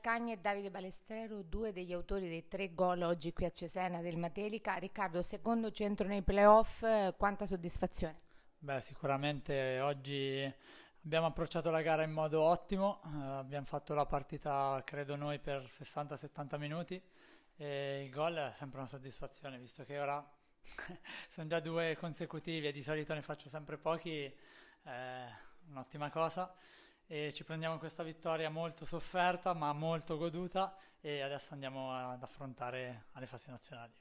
Calcagni e Davide Balestrero, due degli autori dei tre gol oggi qui a Cesena del Matelica. Riccardo, secondo centro nei playoff, quanta soddisfazione? Beh, sicuramente oggi abbiamo approcciato la gara in modo ottimo, eh, abbiamo fatto la partita, credo noi, per 60-70 minuti e il gol è sempre una soddisfazione, visto che ora sono già due consecutivi e di solito ne faccio sempre pochi, è eh, un'ottima cosa e ci prendiamo questa vittoria molto sofferta ma molto goduta e adesso andiamo ad affrontare alle fasi nazionali.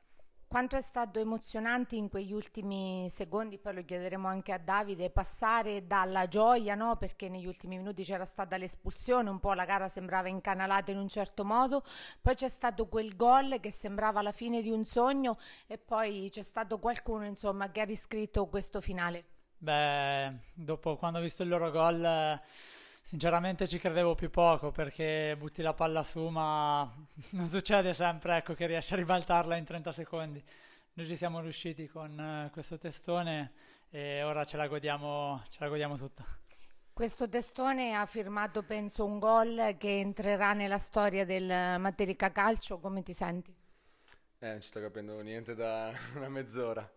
Quanto è stato emozionante in quegli ultimi secondi, poi lo chiederemo anche a Davide, passare dalla gioia, no? perché negli ultimi minuti c'era stata l'espulsione, un po' la gara sembrava incanalata in un certo modo, poi c'è stato quel gol che sembrava la fine di un sogno e poi c'è stato qualcuno insomma, che ha riscritto questo finale. Beh, dopo quando ho visto il loro gol... Eh Sinceramente ci credevo più poco perché butti la palla su, ma non succede sempre ecco, che riesci a ribaltarla in 30 secondi. Noi ci siamo riusciti con eh, questo testone e ora ce la godiamo, ce la godiamo tutta. Questo testone ha firmato, penso, un gol che entrerà nella storia del Materica Calcio. Come ti senti? Eh, non ci sto capendo niente da una mezz'ora.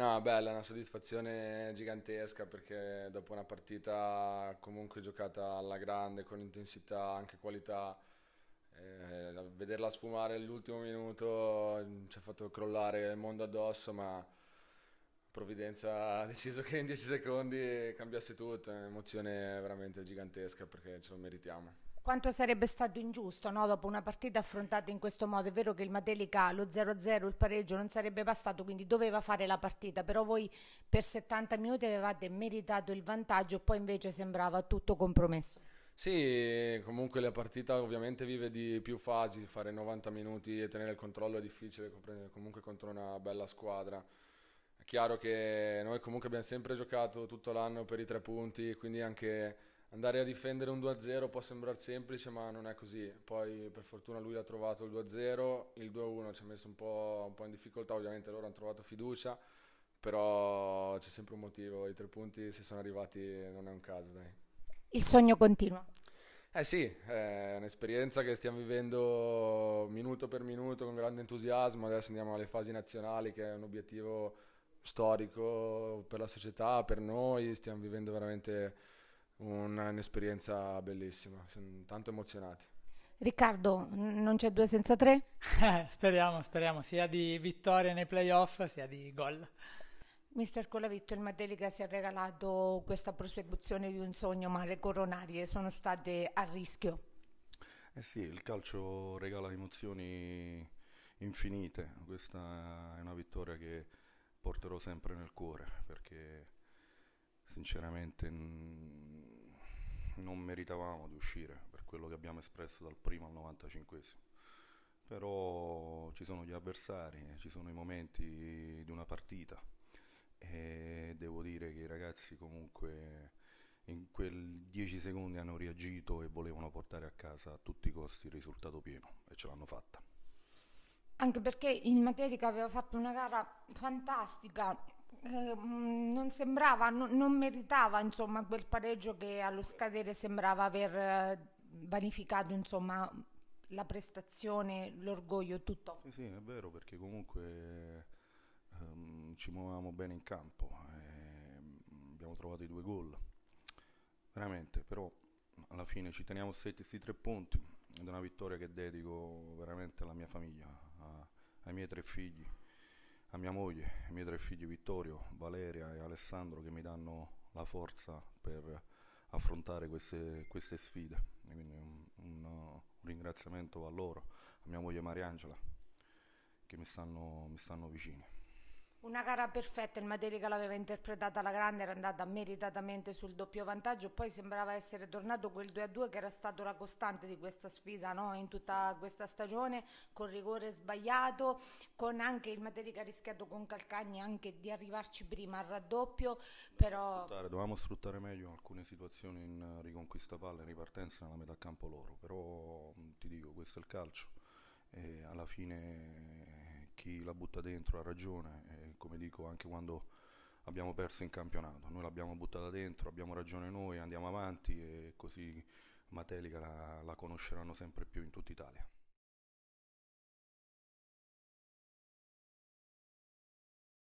No, bella, una soddisfazione gigantesca perché dopo una partita comunque giocata alla grande, con intensità, anche qualità, eh, vederla sfumare all'ultimo minuto mm, ci ha fatto crollare il mondo addosso, ma Provvidenza ha deciso che in 10 secondi cambiasse tutto, è un'emozione veramente gigantesca perché ce lo meritiamo. Quanto sarebbe stato ingiusto no? dopo una partita affrontata in questo modo? È vero che il Matelica lo 0-0, il pareggio non sarebbe bastato, quindi doveva fare la partita, però voi per 70 minuti avevate meritato il vantaggio, poi invece sembrava tutto compromesso. Sì, comunque la partita ovviamente vive di più fasi, fare 90 minuti e tenere il controllo è difficile comunque contro una bella squadra. È chiaro che noi comunque abbiamo sempre giocato tutto l'anno per i tre punti, quindi anche andare a difendere un 2-0 può sembrare semplice, ma non è così. Poi per fortuna lui ha trovato il 2-0, il 2-1 ci ha messo un po', un po', in difficoltà, ovviamente loro hanno trovato fiducia, però c'è sempre un motivo, i tre punti se sono arrivati non è un caso. Dai. Il sogno continua. Eh sì, è un'esperienza che stiamo vivendo minuto per minuto con grande entusiasmo, adesso andiamo alle fasi nazionali che è un obiettivo storico per la società, per noi, stiamo vivendo veramente un'esperienza bellissima, sono tanto emozionati. Riccardo, non c'è due senza tre? speriamo, speriamo, sia di vittoria nei playoff sia di gol. Mister Colavitto, il Madelica si è regalato questa prosecuzione di un sogno, ma le coronarie sono state a rischio. Eh sì, il calcio regala emozioni infinite, questa è una vittoria che porterò sempre nel cuore perché sinceramente non meritavamo di uscire per quello che abbiamo espresso dal primo al 95 però ci sono gli avversari, ci sono i momenti di una partita e devo dire che i ragazzi comunque in quei 10 secondi hanno reagito e volevano portare a casa a tutti i costi il risultato pieno e ce l'hanno fatta. Anche perché il Materica aveva fatto una gara fantastica, eh, mm, non sembrava, no, non meritava insomma quel pareggio che allo scadere sembrava aver eh, vanificato insomma la prestazione, l'orgoglio, tutto. Sì, sì, è vero perché comunque ehm, ci muovevamo bene in campo, ehm, abbiamo trovato i due gol, veramente, però alla fine ci teniamo stretti questi tre punti ed è una vittoria che dedico veramente alla mia famiglia, a, ai miei tre figli a mia moglie, ai miei tre figli Vittorio, Valeria e Alessandro che mi danno la forza per affrontare queste, queste sfide. E quindi un, un, un, ringraziamento a loro, a mia moglie Mariangela, che mi stanno, mi stanno vicini. Una gara perfetta, il Materica l'aveva interpretata alla grande, era andata meritatamente sul doppio vantaggio, poi sembrava essere tornato quel 2-2 che era stato la costante di questa sfida no? in tutta questa stagione, con rigore sbagliato, con anche il Materica rischiato con Calcagni anche di arrivarci prima al raddoppio, però... Sfruttare, dovevamo sfruttare meglio alcune situazioni in riconquista palla, in ripartenza nella metà campo loro, però ti dico, questo è il calcio e alla fine chi la butta dentro ha ragione, come dico anche quando abbiamo perso in campionato, noi l'abbiamo buttata dentro, abbiamo ragione noi, andiamo avanti e così Matelica la, la conosceranno sempre più in tutta Italia.